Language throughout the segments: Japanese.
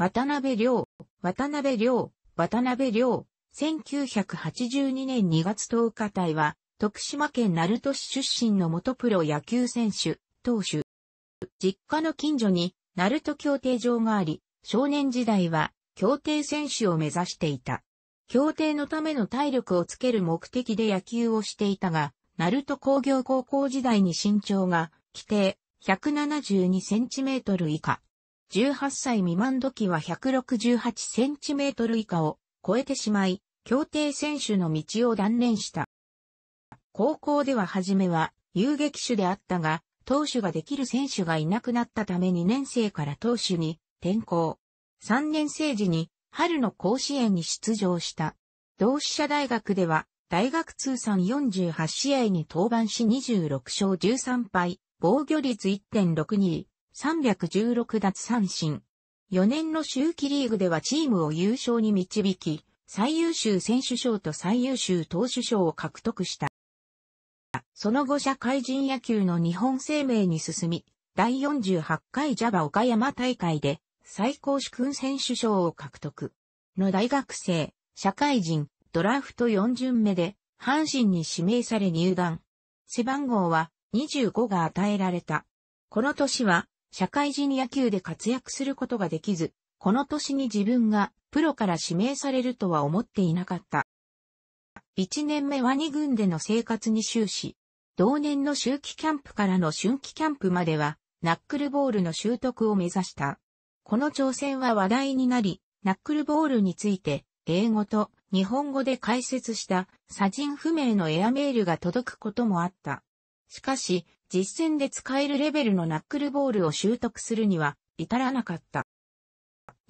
渡辺良、渡辺良、渡辺良、1982年2月10日隊は、徳島県鳴門市出身の元プロ野球選手、投手。実家の近所に、鳴門協定場があり、少年時代は、協定選手を目指していた。協定のための体力をつける目的で野球をしていたが、鳴門工業高校時代に身長が、規定、172センチメートル以下。18歳未満時は168センチメートル以下を超えてしまい、協定選手の道を断念した。高校では初めは遊撃手であったが、投手ができる選手がいなくなったため2年生から投手に転校。3年生時に春の甲子園に出場した。同志社大学では大学通算48試合に登板し26勝13敗、防御率1.62、316奪三振。4年の秋季リーグではチームを優勝に導き、最優秀選手賞と最優秀投手賞を獲得した。その後社会人野球の日本生命に進み、第48回ジャバ岡山大会で最高主君選手賞を獲得。の大学生、社会人、ドラフト4巡目で、阪神に指名され入団。背番号は25が与えられた。この年は、社会人野球で活躍することができず、この年に自分がプロから指名されるとは思っていなかった。1年目は2軍での生活に終始、同年の秋季キャンプからの春季キャンプまでは、ナックルボールの習得を目指した。この挑戦は話題になり、ナックルボールについて、英語と日本語で解説した、左人不明のエアメールが届くこともあった。しかし、実戦で使えるレベルのナックルボールを習得するには至らなかった。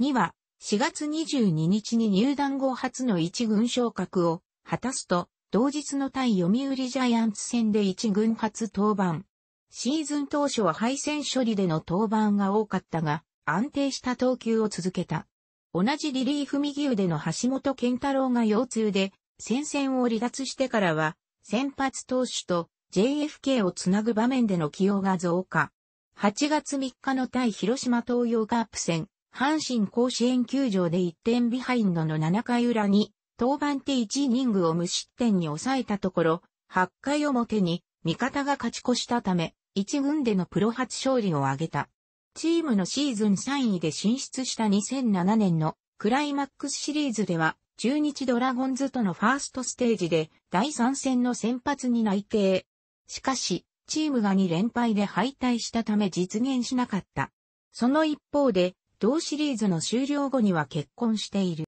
2は、4月22日に入団後初の一軍昇格を果たすと、同日の対読売ジャイアンツ戦で一軍初登板。シーズン当初は敗戦処理での登板が多かったが、安定した投球を続けた。同じリリーフ右腕の橋本健太郎が腰痛で、戦線を離脱してからは、先発投手と JFK をつなぐ場面での起用が増加。8月3日の対広島東洋カープ戦、阪神甲子園球場で1点ビハインドの7回裏に、当番手1イニングを無失点に抑えたところ、8回表に味方が勝ち越したため、1軍でのプロ初勝利を挙げた。チームのシーズン3位で進出した2007年のクライマックスシリーズでは、中日ドラゴンズとのファーストステージで第3戦の先発に内定。しかし、チームが2連敗で敗退したため実現しなかった。その一方で、同シリーズの終了後には結婚している。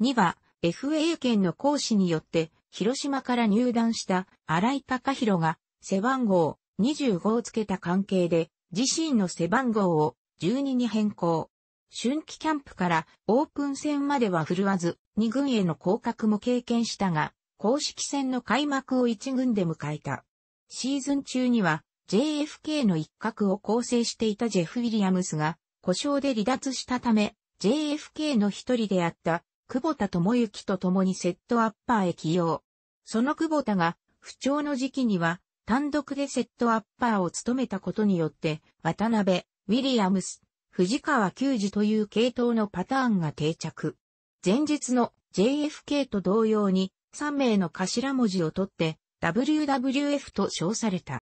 2は、FA 権の行使によって、広島から入団した荒井貴弘が背番号25をつけた関係で自身の背番号を12に変更。春季キャンプからオープン戦までは振るわず2軍への降格も経験したが公式戦の開幕を1軍で迎えた。シーズン中には JFK の一角を構成していたジェフ・ウィリアムスが故障で離脱したため JFK の一人であった久保田智之と共にセットアッパーへ起用。その久保田が不調の時期には単独でセットアッパーを務めたことによって渡辺、ウィリアムス、藤川球児という系統のパターンが定着。前日の JFK と同様に3名の頭文字を取って WWF と称された。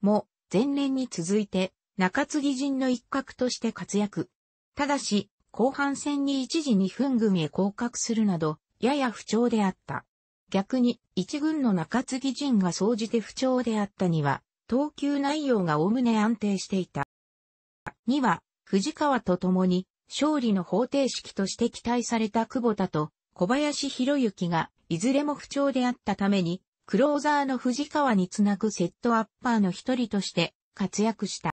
も、前年に続いて、中継ぎ陣の一角として活躍。ただし、後半戦に一時二分組へ降格するなど、やや不調であった。逆に、一軍の中継ぎ陣が総じて不調であったには、投球内容が概ね安定していた。には、藤川と共に、勝利の方程式として期待された久保田と小林博之が、いずれも不調であったために、クローザーの藤川につなぐセットアッパーの一人として活躍した。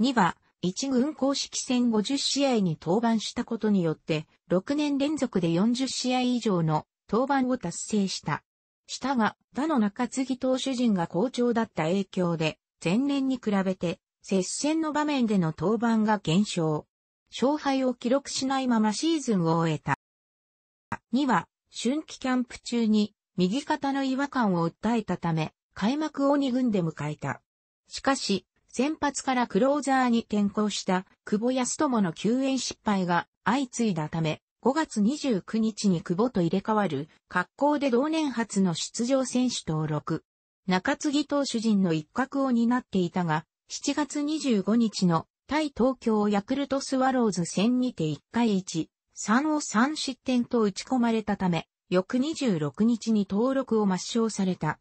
2は、一軍公式戦50試合に登板したことによって、6年連続で40試合以上の登板を達成した。したが、他の中継ぎ投手陣が好調だった影響で、前年に比べて、接戦の場面での登板が減少。勝敗を記録しないままシーズンを終えた。2は、春季キャンプ中に右肩の違和感を訴えたため、開幕を2軍で迎えた。しかし、先発からクローザーに転向した久保康友の救援失敗が相次いだため、5月29日に久保と入れ替わる格好で同年初の出場選手登録。中継ぎ投手陣の一角を担っていたが、7月25日の対東京ヤクルトスワローズ戦にて1回1、3を3失点と打ち込まれたため、翌26日に登録を抹消された。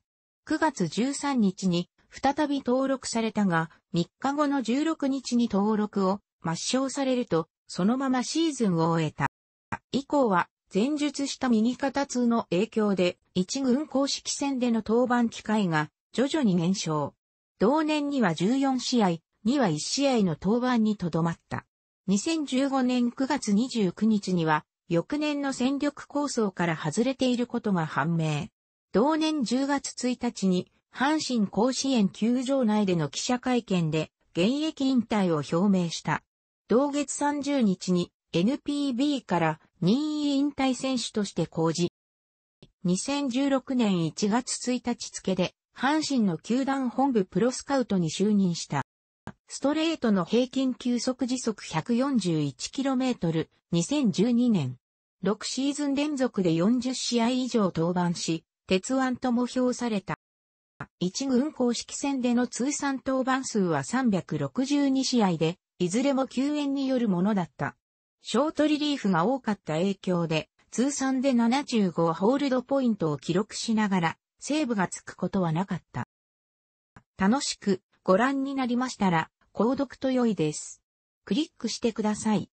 9月13日に再び登録されたが、3日後の16日に登録を抹消されると、そのままシーズンを終えた。以降は、前述した右肩痛の影響で、一軍公式戦での登板機会が徐々に減少。同年には14試合、には1試合の登板にとどまった。2015年9月29日には、翌年の戦力構想から外れていることが判明。同年10月1日に、阪神甲子園球場内での記者会見で、現役引退を表明した。同月30日に NPB から任意引退選手として公示。2016年1月1日付で、阪神の球団本部プロスカウトに就任した。ストレートの平均球速時速 141km、2012年、6シーズン連続で40試合以上登板し、鉄腕とも評された。一軍公式戦での通算登板数は362試合で、いずれも救援によるものだった。ショートリリーフが多かった影響で、通算で75ホールドポイントを記録しながら、セーブがつくことはなかった。楽しくご覧になりましたら、購読と良いです。クリックしてください。